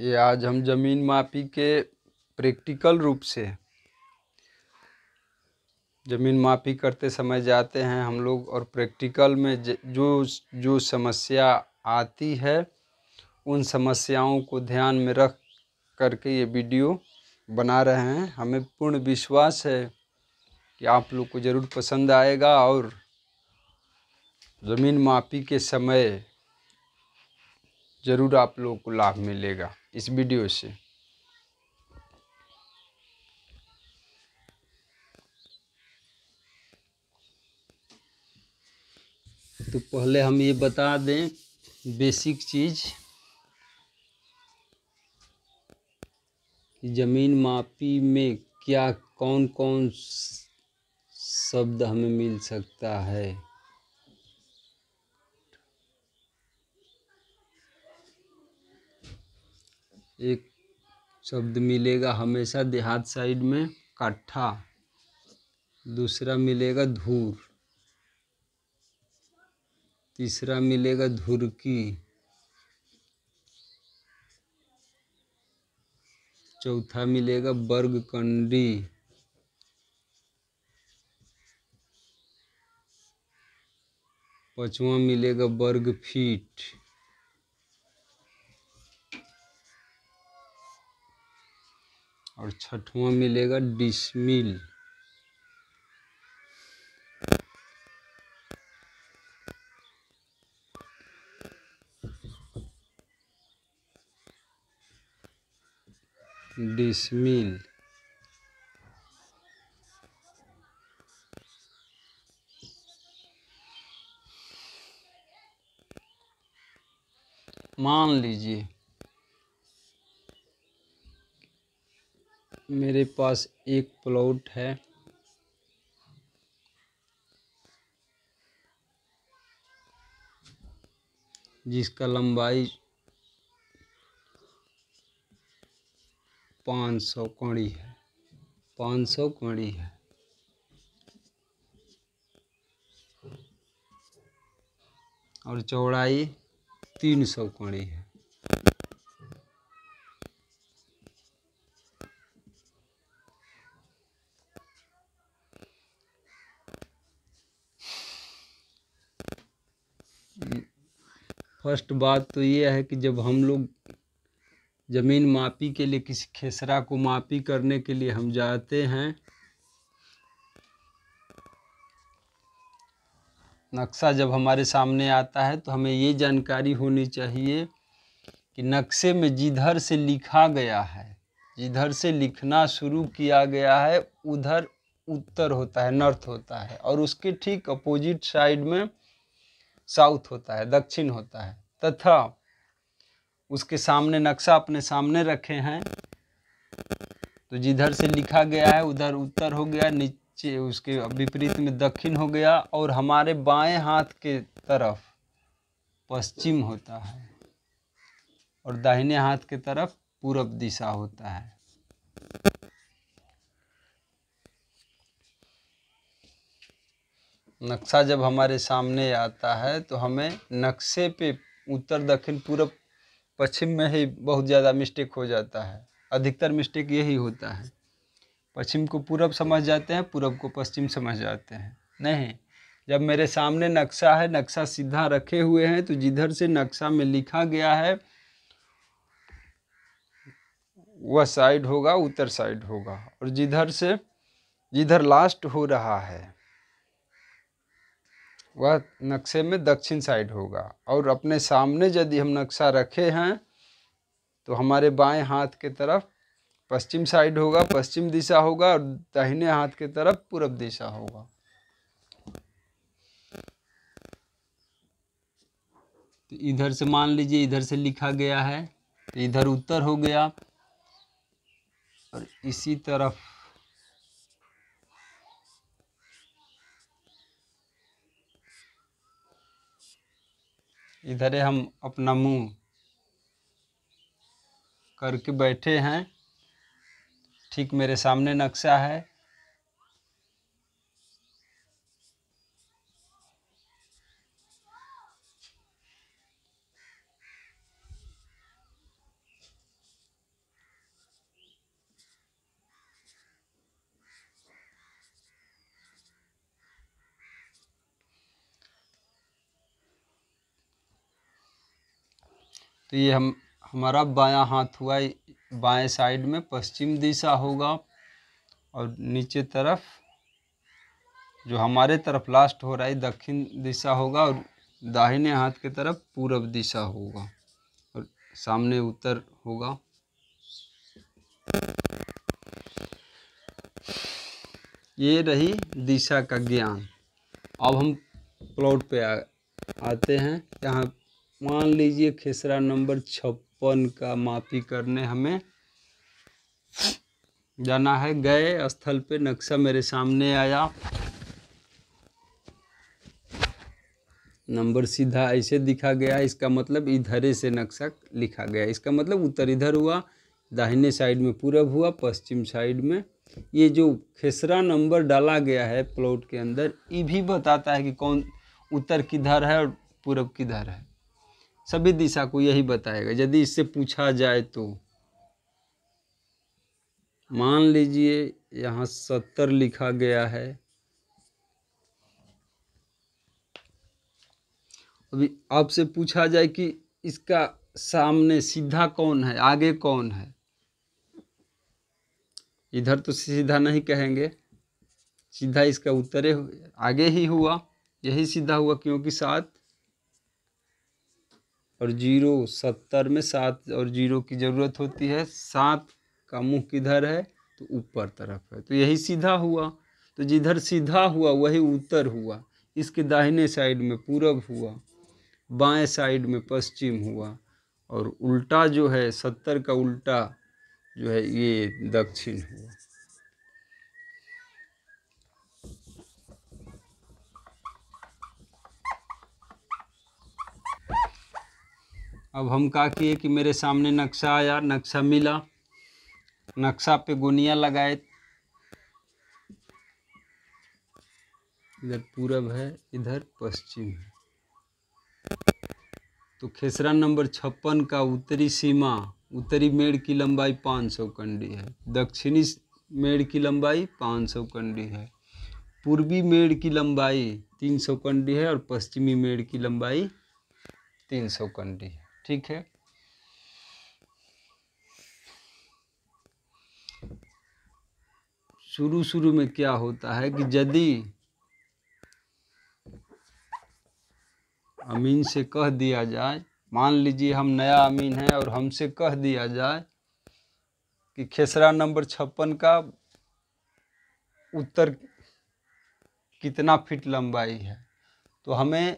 ये आज हम जमीन मापी के प्रैक्टिकल रूप से ज़मीन मापी करते समय जाते हैं हम लोग और प्रैक्टिकल में जो जो समस्या आती है उन समस्याओं को ध्यान में रख करके ये वीडियो बना रहे हैं हमें पूर्ण विश्वास है कि आप लोग को ज़रूर पसंद आएगा और ज़मीन मापी के समय ज़रूर आप लोग को लाभ मिलेगा इस वीडियो से तो पहले हम ये बता दें बेसिक चीज़ ज़मीन मापी में क्या कौन कौन शब्द हमें मिल सकता है एक शब्द मिलेगा हमेशा देहात साइड में कट्ठा दूसरा मिलेगा धूर तीसरा मिलेगा धुरकी चौथा मिलेगा बर्गकंडी पाँचवा मिलेगा बर्ग फीट और छठवां मिलेगा डिसमिल डिसमिल मान लीजिए मेरे पास एक प्लॉट है जिसका लंबाई पाँच सौ कौड़ी है पाँच सौ कौड़ी है और चौड़ाई तीन सौ कौड़ी है फर्स्ट बात तो ये है कि जब हम लोग ज़मीन मापी के लिए किसी खेसरा को मापी करने के लिए हम जाते हैं नक्शा जब हमारे सामने आता है तो हमें ये जानकारी होनी चाहिए कि नक्शे में जिधर से लिखा गया है जिधर से लिखना शुरू किया गया है उधर उत्तर होता है नॉर्थ होता है और उसके ठीक अपोजिट साइड में साउथ होता है दक्षिण होता है तथा उसके सामने नक्शा अपने सामने रखे हैं तो जिधर से लिखा गया है उधर उत्तर हो गया नीचे उसके विपरीत में दक्षिण हो गया और हमारे बाएं हाथ के तरफ पश्चिम होता है और दाहिने हाथ के तरफ पूरब दिशा होता है नक्शा जब हमारे सामने आता है तो हमें नक्शे पे उत्तर दक्षिण पूर्व पश्चिम में ही बहुत ज़्यादा मिस्टेक हो जाता है अधिकतर मिस्टेक यही होता है पश्चिम को पूर्व समझ जाते हैं पूरब को पश्चिम समझ जाते हैं नहीं जब मेरे सामने नक्शा है नक्शा सीधा रखे हुए हैं तो जिधर से नक्शा में लिखा गया है वह साइड होगा उत्तर साइड होगा और जिधर से जिधर लास्ट हो रहा है वह नक्शे में दक्षिण साइड होगा और अपने सामने यदि हम नक्शा रखे हैं तो हमारे बाएं हाथ के तरफ पश्चिम साइड होगा पश्चिम दिशा होगा और दाहिने हाथ के तरफ पूर्व दिशा होगा तो इधर से मान लीजिए इधर से लिखा गया है तो इधर उत्तर हो गया और इसी तरफ इधरे हम अपना मुंह करके बैठे हैं ठीक मेरे सामने नक्शा है तो ये हम हमारा बायां हाथ हुआ बाएं साइड में पश्चिम दिशा होगा और नीचे तरफ जो हमारे तरफ लास्ट हो रहा है दक्षिण दिशा होगा और दाहिने हाथ की तरफ पूरब दिशा होगा और सामने उत्तर होगा ये रही दिशा का ज्ञान अब हम प्लॉट पे आ, आते हैं यहाँ मान लीजिए खेसरा नंबर छप्पन का माफी करने हमें जाना है गए स्थल पे नक्शा मेरे सामने आया नंबर सीधा ऐसे दिखा गया इसका मतलब इधरे से नक्शा लिखा गया इसका मतलब उत्तर इधर हुआ दाहिने साइड में पूरब हुआ पश्चिम साइड में ये जो खेसरा नंबर डाला गया है प्लॉट के अंदर ये भी बताता है कि कौन उत्तर किधर है और पूरब किधर है सभी दिशा को यही बताएगा यदि इससे पूछा जाए तो मान लीजिए यहाँ सत्तर लिखा गया है अभी आपसे पूछा जाए कि इसका सामने सीधा कौन है आगे कौन है इधर तो सीधा नहीं कहेंगे सीधा इसका उत्तरे आगे ही हुआ यही सीधा हुआ क्योंकि सात और जीरो सत्तर में सात और जीरो की ज़रूरत होती है सात का मुँह किधर है तो ऊपर तरफ है तो यही सीधा हुआ तो जिधर सीधा हुआ वही उत्तर हुआ इसके दाहिने साइड में पूरब हुआ बाएं साइड में पश्चिम हुआ और उल्टा जो है सत्तर का उल्टा जो है ये दक्षिण हुआ अब हम का किए कि मेरे सामने नक्शा आया नक्शा मिला नक्शा पे गोनिया लगाए इधर पूरब है इधर पश्चिम है तो खेसरा नंबर छप्पन का उत्तरी सीमा उत्तरी मेड़ की लंबाई 500 कंडी है दक्षिणी मेड़ की लंबाई 500 कंडी है पूर्वी मेड़ की लंबाई 300 कंडी है और पश्चिमी मेड़ की लंबाई 300 कंडी है ठीक है शुरू शुरू में क्या होता है कि यदि अमीन से कह दिया जाए मान लीजिए हम नया अमीन हैं और हमसे कह दिया जाए कि खेसरा नंबर छप्पन का उत्तर कितना फीट लंबाई है तो हमें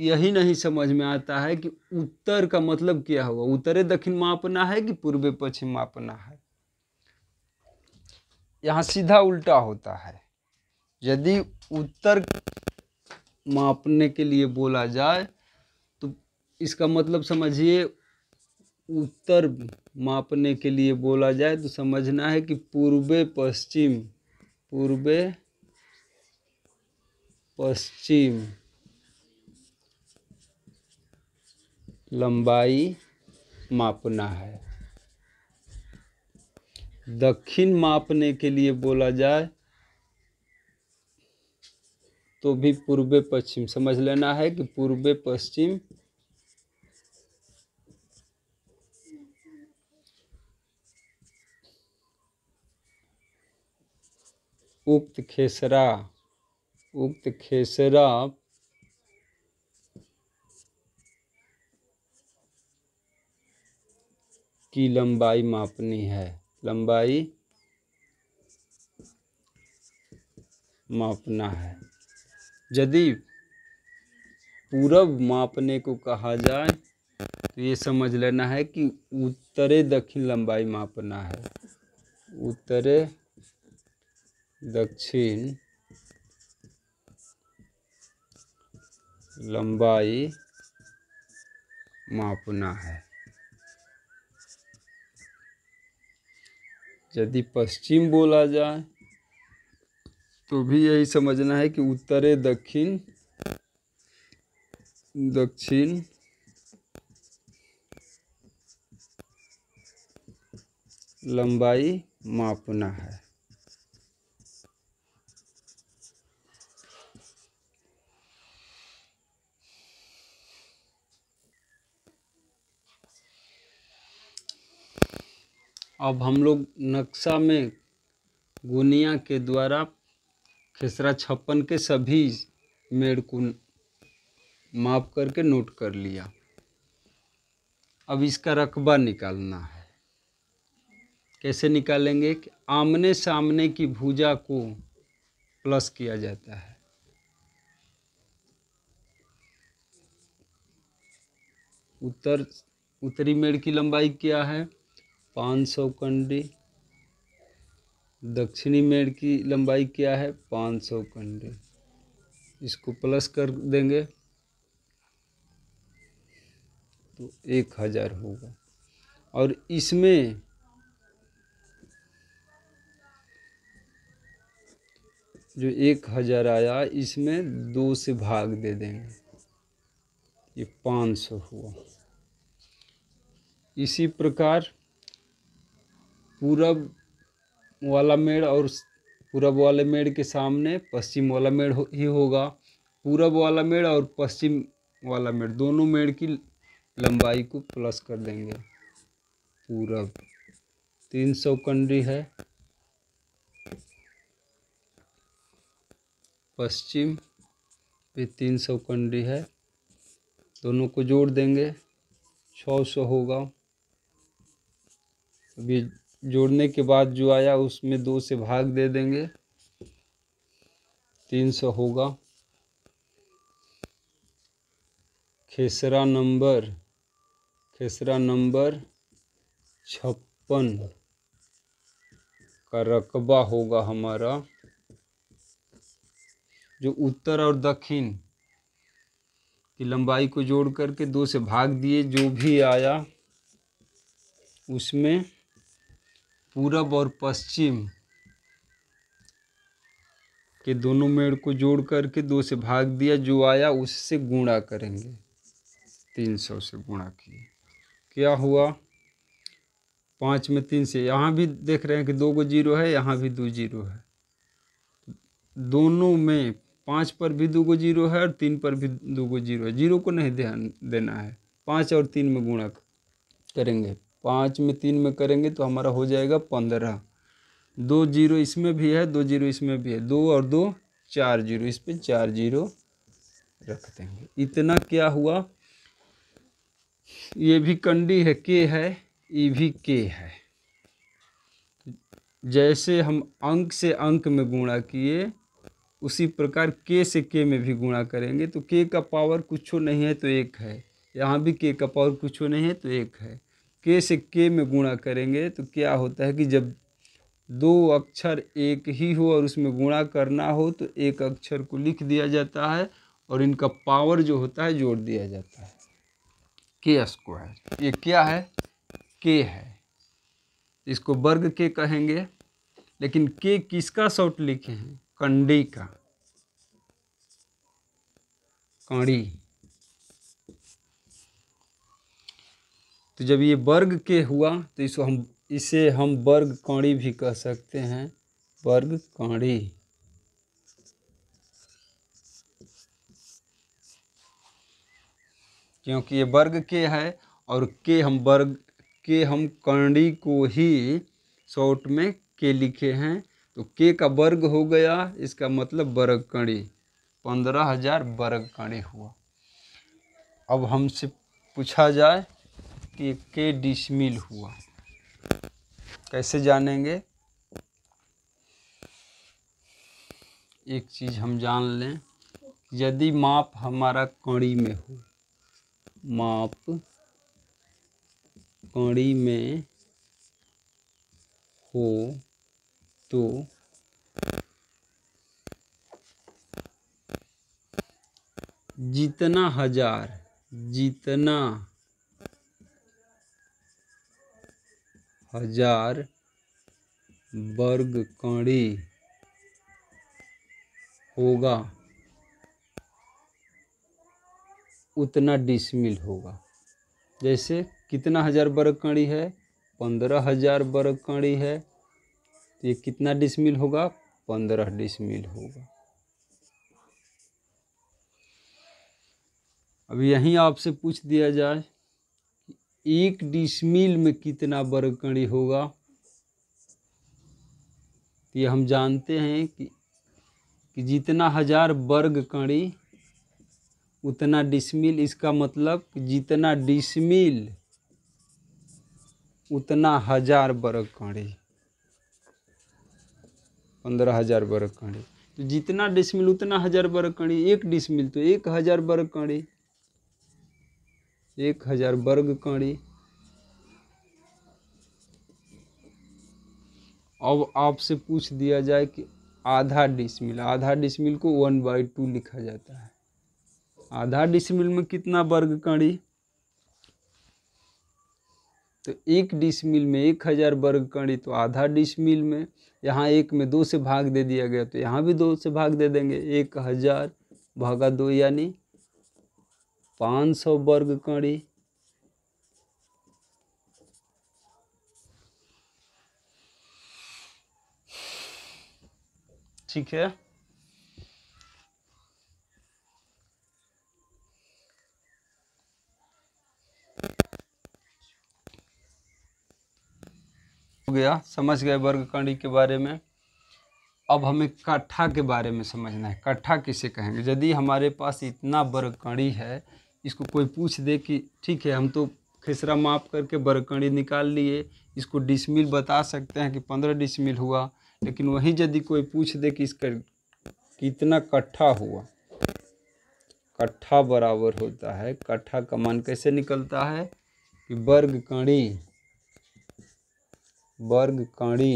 यही नहीं समझ में आता है कि उत्तर का मतलब क्या हुआ उत्तरे दक्षिण मापना है कि पूर्व पश्चिम मापना है यहाँ सीधा उल्टा होता है यदि उत्तर मापने के लिए बोला जाए तो इसका मतलब समझिए उत्तर मापने के लिए बोला जाए तो समझना है कि पूर्व पश्चिम पूर्व पश्चिम लंबाई मापना है दक्षिण मापने के लिए बोला जाए तो भी पूर्व पश्चिम समझ लेना है कि पूर्व पश्चिम उक्त खेसरा उक्त खेसरा की लंबाई मापनी है लंबाई मापना है यदि पूर्व मापने को कहा जाए तो ये समझ लेना है कि उत्तरे दक्षिण लंबाई मापना है उत्तरे दक्षिण लंबाई मापना है यदि पश्चिम बोला जाए तो भी यही समझना है कि उत्तरे दक्षिण दक्षिण लंबाई मापना है अब हम लोग नक्शा में गुनिया के द्वारा खेसरा छप्पन के सभी मेड़ को माप करके नोट कर लिया अब इसका रकबा निकालना है कैसे निकालेंगे कि आमने सामने की भुजा को प्लस किया जाता है उत्तर उत्तरी मेड़ की लंबाई क्या है पाँच सौ कंडी दक्षिणी मेड़ की लंबाई क्या है पाँच सौ कंडी इसको प्लस कर देंगे तो एक हज़ार होगा और इसमें जो एक हज़ार आया इसमें दो से भाग दे देंगे ये पाँच सौ हुआ इसी प्रकार पूरब वाला मेड़ और पूरब वाले मेड़ के सामने पश्चिम वाला मेड़ हो, ही होगा पूरब वाला मेड़ और पश्चिम वाला मेड़ दोनों मेड़ की लंबाई को प्लस कर देंगे पूरब तीन सौ कंडी है पश्चिम भी तीन सौ कंडी है दोनों को जोड़ देंगे छः सौ होगा अभी जोड़ने के बाद जो आया उसमें दो से भाग दे देंगे तीन सौ होगा खेसरा नंबर खेसरा नंबर छप्पन का रकबा होगा हमारा जो उत्तर और दक्षिण की लंबाई को जोड़ करके दो से भाग दिए जो भी आया उसमें पूरब और पश्चिम के दोनों मेड़ को जोड़ करके दो से भाग दिया जो आया उससे गुणा करेंगे तीन सौ से गुणा किए क्या हुआ पाँच में तीन से यहाँ भी देख रहे हैं कि दो गो जीरो है यहाँ भी दो जीरो है दोनों में पाँच पर भी दो को जीरो है और तीन पर भी दो को जीरो है जीरो को नहीं ध्यान देना है पाँच और तीन में गुणा करेंगे पाँच में तीन में करेंगे तो हमारा हो जाएगा पंद्रह दो जीरो इसमें भी है दो जीरो इसमें भी है दो और दो चार जीरो इस पर चार जीरो रख देंगे इतना क्या हुआ ये भी कंडी है के है ये भी के है जैसे हम अंक से अंक में गुणा किए उसी प्रकार के से के में भी गुणा करेंगे तो के का पावर कुछ नहीं है तो एक है यहाँ भी के का पावर कुछ नहीं है तो एक है के से के में गुणा करेंगे तो क्या होता है कि जब दो अक्षर एक ही हो और उसमें गुणा करना हो तो एक अक्षर को लिख दिया जाता है और इनका पावर जो होता है जोड़ दिया जाता है के स्क्वायर ये क्या है के है इसको वर्ग के कहेंगे लेकिन के किसका शॉर्ट लिखे हैं कंडी का कड़ी तो जब ये वर्ग के हुआ तो इसको हम इसे हम वर्ग कौड़ी भी कह सकते हैं वर्ग कौड़ी क्योंकि ये वर्ग के है और के हम वर्ग के हम कर्णी को ही शॉर्ट में के लिखे हैं तो के का वर्ग हो गया इसका मतलब वर्ग कणी पंद्रह हजार वर्ग कणी हुआ अब हमसे पूछा जाए कि के डिसमिल हुआ कैसे जानेंगे एक चीज़ हम जान लें यदि माप हमारा कड़ी में हो माप कड़ी में हो तो जितना हजार जितना हजार वर्ग कणी होगा उतना डिसमिल होगा जैसे कितना हजार वर्ग कड़ी है पंद्रह हजार वर्ग कणी है तो ये कितना डिसमिल होगा पंद्रह डिसमिल होगा अब यहीं आपसे पूछ दिया जाए एक डिसमिल में कितना वर्ग कणी होगा तो ये हम जानते हैं कि, कि जितना हज़ार वर्ग कणी उतना डिसमिल इसका मतलब जितना डिसमिल उतना हजार वर्ग कणी पंद्रह हजार वर्ग कड़ी तो जितना डिसमिल उतना हजार वर्ग कणी एक डिसमिल तो एक हजार वर्ग कड़ी एक हज़ार वर्ग कड़ी अब आपसे पूछ दिया जाए कि आधा डिसमिल आधा डिसमिल को वन बाई टू लिखा जाता है आधा डिसमिल में कितना वर्ग कड़ी तो एक डिसमिल में एक हज़ार वर्ग कड़ी तो आधा डिसमिल में यहाँ एक में दो से भाग दे दिया गया तो यहाँ भी दो से भाग दे देंगे एक हज़ार भागा दो यानी पाँच सौ वर्ग कड़ी ठीक है हो गया समझ गए कणी के बारे में अब हमें कट्ठा के बारे में समझना है कट्ठा किसे कहेंगे यदि हमारे पास इतना कणी है इसको कोई पूछ दे कि ठीक है हम तो खेसरा माप करके बरकड़ी निकाल लिए इसको डिसमिल बता सकते हैं कि पंद्रह डिसमिल हुआ लेकिन वहीं यदि कोई पूछ दे कि इसका कितना कट्ठा हुआ कट्ठा बराबर होता है कट्ठा का मान कैसे निकलता है कि वर्ग कणी वर्ग कणी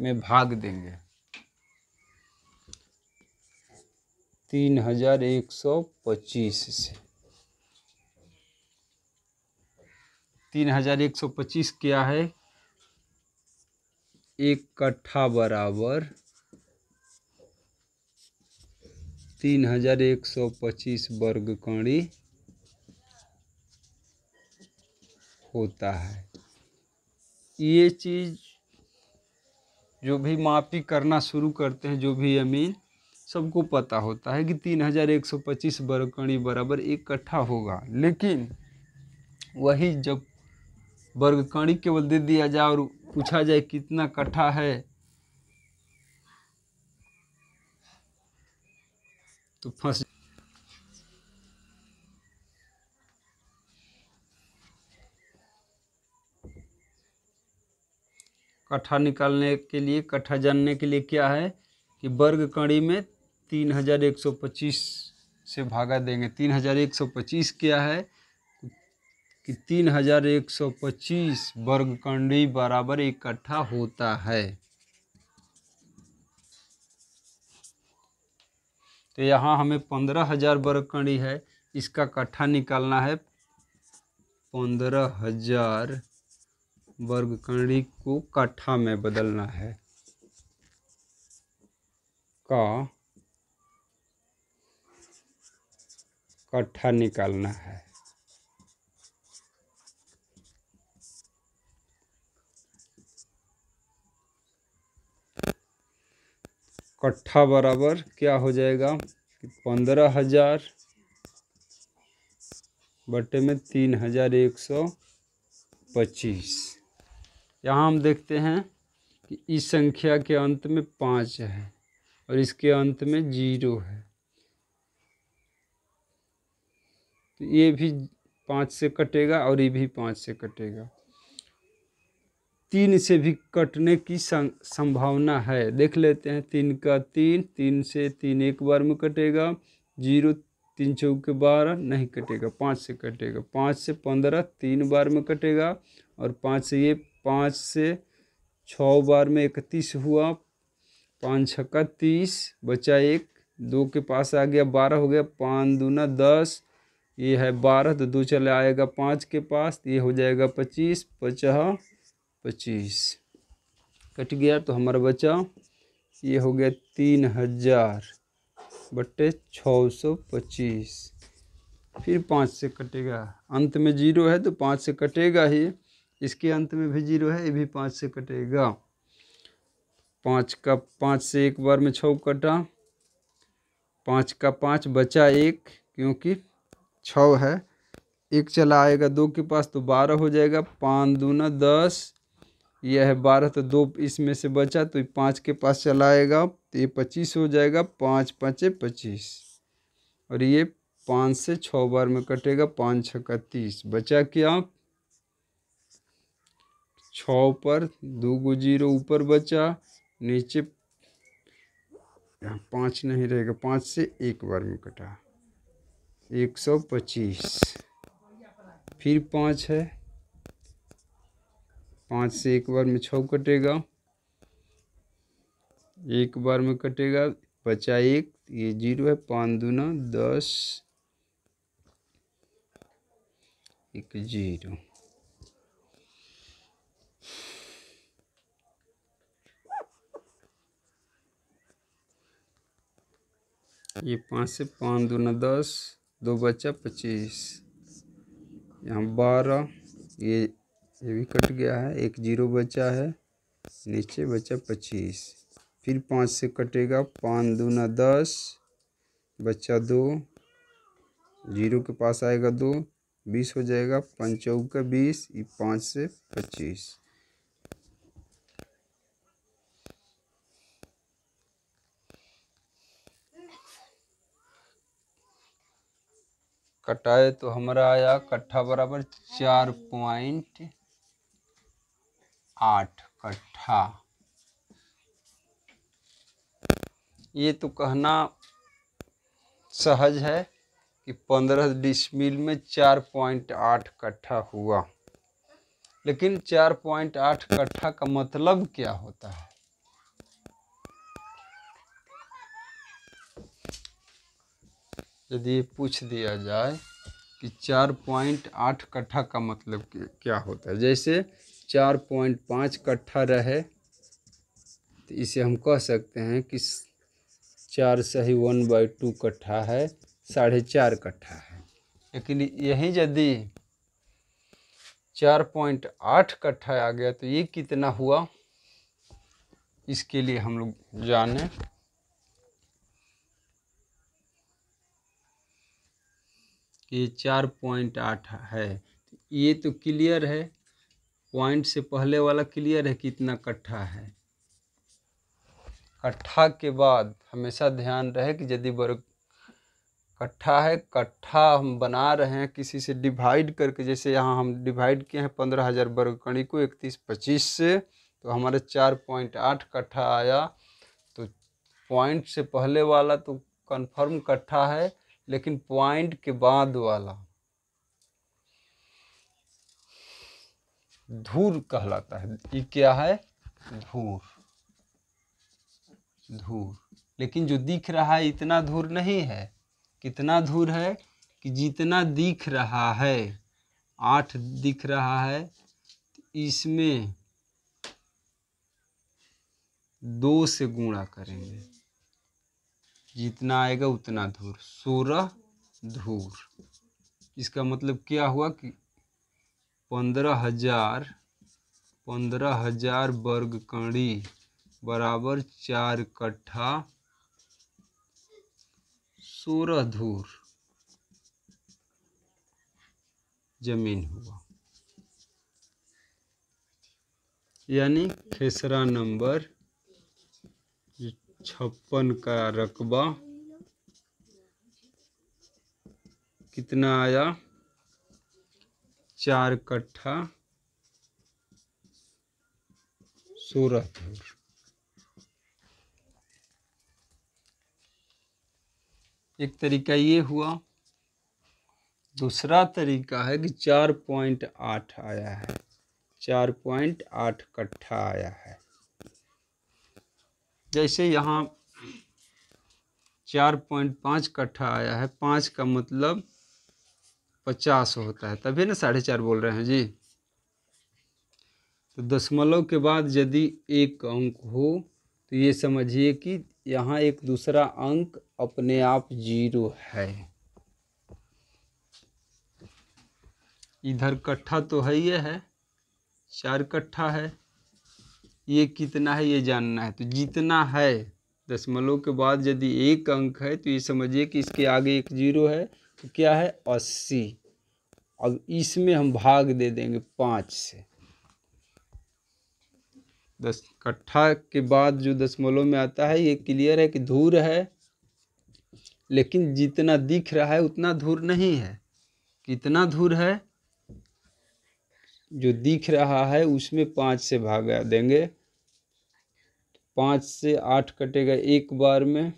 में भाग देंगे तीन हजार एक सौ पच्चीस से तीन हजार एक सौ पच्चीस क्या है एक कट्ठा बराबर तीन हजार एक सौ पच्चीस वर्ग कणी होता है ये चीज़ जो भी मापी करना शुरू करते हैं जो भी अमीन सबको पता होता है कि 3125 वर्ग कणी बराबर इकट्ठा होगा लेकिन वही जब वर्ग कणी केवल दे दिया जाए और पूछा जाए कितना कट्ठा है तो फंस कट्ठा निकालने के लिए कट्ठा जानने के लिए क्या है कि वर्ग कड़ी में तीन हज़ार एक सौ पच्चीस से भागा देंगे तीन हज़ार एक सौ पच्चीस क्या है कि तीन हज़ार एक सौ पच्चीस वर्गकंडी बराबर इकट्ठा होता है तो यहाँ हमें पंद्रह हज़ार वर्गकंडी है इसका कट्ठा निकालना है पंद्रह हज़ार वर्गकंडी को कट्ठा में बदलना है का कट्ठा निकालना है कट्ठा बराबर क्या हो जाएगा पंद्रह हजार बटे में तीन हजार एक सौ पच्चीस यहाँ हम देखते हैं कि इस संख्या के अंत में पाँच है और इसके अंत में जीरो है तो ये भी पाँच से कटेगा और ये भी पाँच से कटेगा तीन से भी कटने की संभावना है देख लेते हैं तीन का तीन तीन से तीन एक बार में कटेगा जीरो तीन चौके बारह नहीं कटेगा पाँच से कटेगा पाँच से पंद्रह तीन बार में कटेगा और पाँच से ये पाँच से छः बार में इकतीस हुआ पाँच छक्का तीस बचा एक दो के पास आ गया बारह हो गया पाँच दूना दस ये है बारह तो दो चले आएगा पाँच के पास तो ये हो जाएगा पच्चीस पचह पच्चीस कट गया तो हमारा बचा ये हो गया तीन हजार बटे छः सौ पच्चीस फिर पाँच से कटेगा अंत में जीरो है तो पाँच से कटेगा ही इसके अंत में भी जीरो है ये भी पाँच से कटेगा पाँच का पाँच से एक बार में छः कटा पाँच का पाँच बचा एक क्योंकि छ है एक चला आएगा दो के पास तो बारह हो जाएगा पाँच दूना दस यह है बारह तो दो इसमें से बचा तो पाँच के पास चला आएगा तो ये पच्चीस हो जाएगा पाँच पाँचे पच्चीस और ये पाँच से छः बार में कटेगा पाँच का तीस बचा क्या छ पर दो गो जीरो ऊपर बचा नीचे पाँच नहीं रहेगा पाँच से एक बार में कटा एक सौ पच्चीस फिर पाँच है पाँच से एक बार में छ कटेगा एक बार में कटेगा बचा एक ये जीरो है पाँच दूना दस एक जीरो ये पाँच से पाँच दूना दस दो बच्चा पच्चीस यहाँ बारह ये ये भी कट गया है एक जीरो बचा है नीचे बचा पच्चीस फिर पाँच से कटेगा पाँच दूना दस बच्चा दो जीरो के पास आएगा दो बीस हो जाएगा का बीस ये पाँच से पच्चीस कटाए तो हमारा आया कट्ठा बराबर चार पॉइंट आठ कट्ठा ये तो कहना सहज है कि पंद्रह डिसमिल में चार पॉइंट आठ कट्ठा हुआ लेकिन चार पॉइंट आठ कट्ठा का मतलब क्या होता है यदि पूछ दिया जाए कि चार पॉइंट आठ कट्ठा का मतलब क्या होता है जैसे चार पॉइंट पाँच कट्ठा रहे तो इसे हम कह सकते हैं कि चार सही वन बाई टू कट्ठा है साढ़े चार कट्ठा है लेकिन यही यदि चार पॉइंट आठ कट्ठा आ गया तो ये कितना हुआ इसके लिए हम लोग जाने ये चार पॉइंट आठ है ये तो क्लियर है पॉइंट से पहले वाला क्लियर है कितना कट्ठा है कट्ठा के बाद हमेशा ध्यान रहे कि यदि वर्ग कट्ठा है कट्ठा हम बना रहे हैं किसी से डिवाइड करके जैसे यहाँ हम डिवाइड किए हैं पंद्रह हज़ार वर्ग कणी को इकतीस पच्चीस से तो हमारे चार पॉइंट आठ कट्ठा आया तो पॉइंट से पहले वाला तो कन्फर्म कट्ठा है लेकिन पॉइंट के बाद वाला धूर कहलाता है ये क्या है धूर धूर लेकिन जो दिख रहा है इतना धूर नहीं है कितना धूर है कि जितना दिख रहा है आठ दिख रहा है इसमें दो से गुणा करेंगे जितना आएगा उतना धूर सोलह धूर इसका मतलब क्या हुआ कि पंद्रह हजार पंद्रह हजार वर्ग कड़ी बराबर चार कट्ठा सोलह धूर जमीन हुआ यानी खेसरा नंबर छप्पन का रकबा कितना आया चार कट्ठा सोलह एक तरीका ये हुआ दूसरा तरीका है कि चार पॉइंट आठ आया है चार पॉइंट आठ कट्ठा आया है जैसे यहाँ चार पॉइंट पाँच कट्ठा आया है पाँच का मतलब पचास होता है तभी ना साढ़े चार बोल रहे हैं जी तो दशमलव के बाद यदि एक अंक हो तो ये समझिए कि यहाँ एक दूसरा अंक अपने आप जीरो है इधर कट्ठा तो है ही है चार कट्ठा है ये कितना है ये जानना है तो जितना है दशमलव के बाद यदि एक अंक है तो ये समझिए कि इसके आगे एक जीरो है तो क्या है अस्सी अब इसमें हम भाग दे देंगे पाँच से दस कट्ठा के बाद जो दशमलव में आता है ये क्लियर है कि धूर है लेकिन जितना दिख रहा है उतना धूर नहीं है कितना धूर है जो दिख रहा है उसमें पाँच से भाग देंगे पाँच से आठ कटेगा एक बार में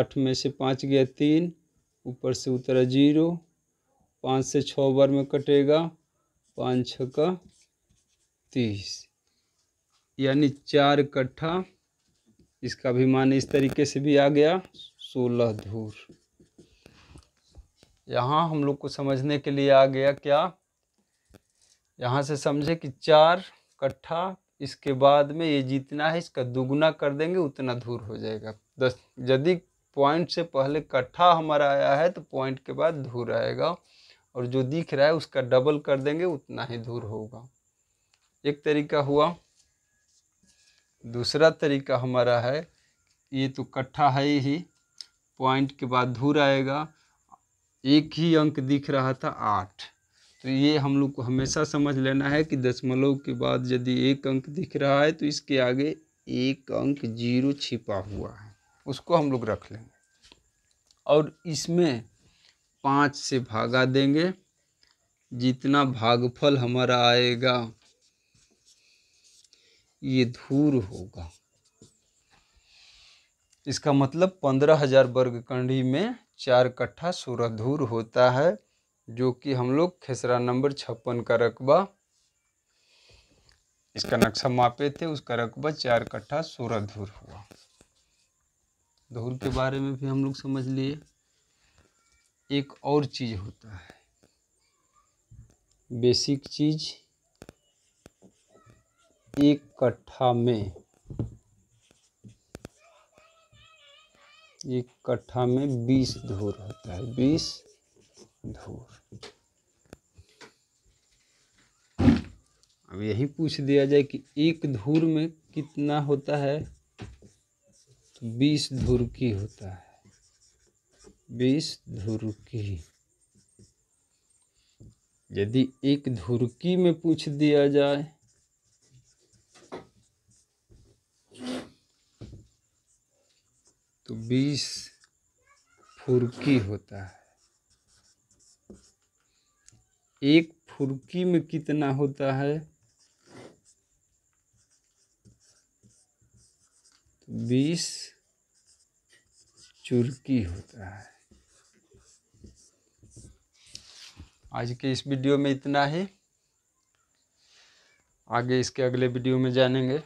आठ में से पाँच गया तीन ऊपर से उतरा जीरो पाँच से छः बार में कटेगा पाँच छ का तीस यानी चार कट्ठा इसका भी मान इस तरीके से भी आ गया सोलह धूर यहाँ हम लोग को समझने के लिए आ गया क्या यहाँ से समझे कि चार कट्ठा इसके बाद में ये जितना है इसका दुगुना कर देंगे उतना दूर हो जाएगा दस यदि पॉइंट से पहले कट्ठा हमारा आया है तो पॉइंट के बाद धूर आएगा और जो दिख रहा है उसका डबल कर देंगे उतना ही दूर होगा एक तरीका हुआ दूसरा तरीका हमारा है ये तो कट्ठा है ही पॉइंट के बाद धूर आएगा एक ही अंक दिख रहा था आठ तो ये हम लोग को हमेशा समझ लेना है कि दशमलव के बाद यदि एक अंक दिख रहा है तो इसके आगे एक अंक जीरो छिपा हुआ है उसको हम लोग रख लेंगे और इसमें पाँच से भागा देंगे जितना भागफल हमारा आएगा ये धूर होगा इसका मतलब पंद्रह हजार वर्ग कंडी में चार कट्ठा सोलह धूर होता है जो कि हम लोग खेसरा नंबर छप्पन का रकबा इसका नक्शा मापे थे उसका रकबा चार कट्ठा सोलह धूर हुआ धूर के बारे में भी हम लोग समझ लिए एक और चीज़ होता है बेसिक चीज एक कट्ठा में एक कट्ठा में बीस धूर होता है बीस धूर अब यही पूछ दिया जाए कि एक धूर में कितना होता है तो बीस धूर की होता है बीस धूर की यदि एक धुरकी में पूछ दिया जाए तो बीस फुरकी होता है एक फुर्की में कितना होता है तो बीस चुरकी होता है आज के इस वीडियो में इतना ही आगे इसके अगले वीडियो में जानेंगे